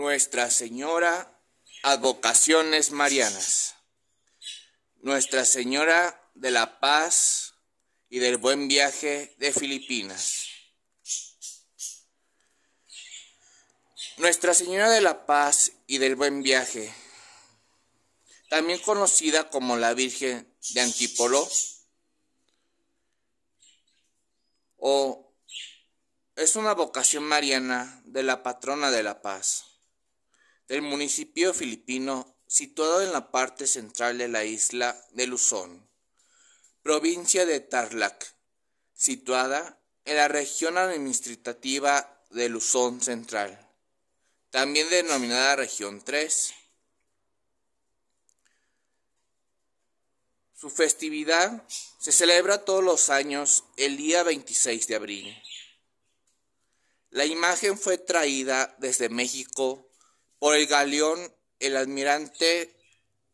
Nuestra Señora Advocaciones Marianas, Nuestra Señora de la Paz y del Buen Viaje de Filipinas. Nuestra Señora de la Paz y del Buen Viaje, también conocida como la Virgen de Antipolo, o es una vocación mariana de la patrona de la paz del municipio filipino situado en la parte central de la isla de Luzón, provincia de Tarlac, situada en la región administrativa de Luzón Central, también denominada región 3. Su festividad se celebra todos los años el día 26 de abril. La imagen fue traída desde México por el galeón el almirante,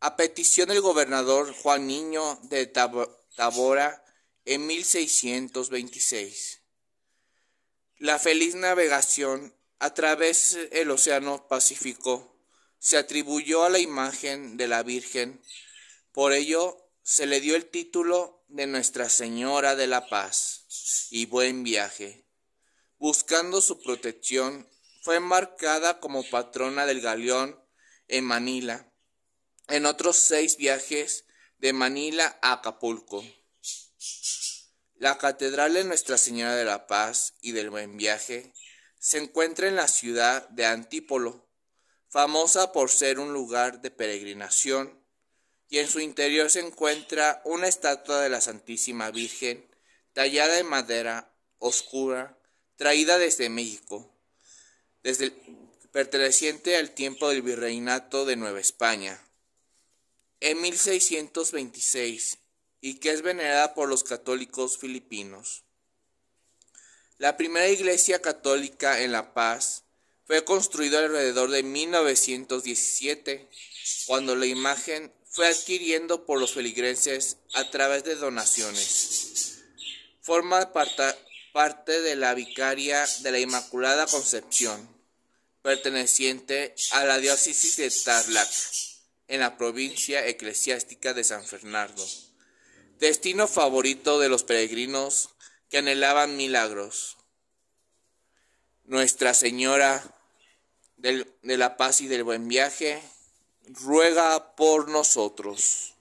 a petición del gobernador Juan Niño de Tabora en 1626. La feliz navegación a través del Océano Pacífico se atribuyó a la imagen de la Virgen, por ello se le dio el título de Nuestra Señora de la Paz y Buen Viaje, buscando su protección fue embarcada como patrona del galeón en Manila, en otros seis viajes de Manila a Acapulco. La Catedral de Nuestra Señora de la Paz y del Buen Viaje se encuentra en la ciudad de Antípolo, famosa por ser un lugar de peregrinación, y en su interior se encuentra una estatua de la Santísima Virgen tallada en madera oscura, traída desde México perteneciente al tiempo del virreinato de Nueva España, en 1626, y que es venerada por los católicos filipinos. La primera iglesia católica en La Paz fue construida alrededor de 1917, cuando la imagen fue adquiriendo por los feligreses a través de donaciones. Forma parte de la Vicaria de la Inmaculada Concepción perteneciente a la diócesis de Tarlac, en la provincia eclesiástica de San Fernando. Destino favorito de los peregrinos que anhelaban milagros. Nuestra Señora de la Paz y del Buen Viaje, ruega por nosotros.